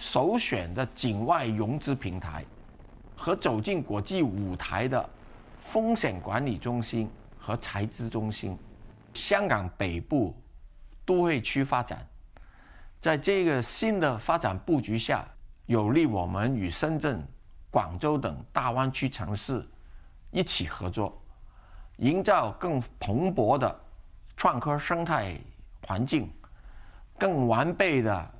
首选的境外融资平台和走进国际舞台的风险管理中心和财资中心，香港北部都会区发展，在这个新的发展布局下，有利我们与深圳、广州等大湾区城市一起合作，营造更蓬勃的创科生态环境，更完备的。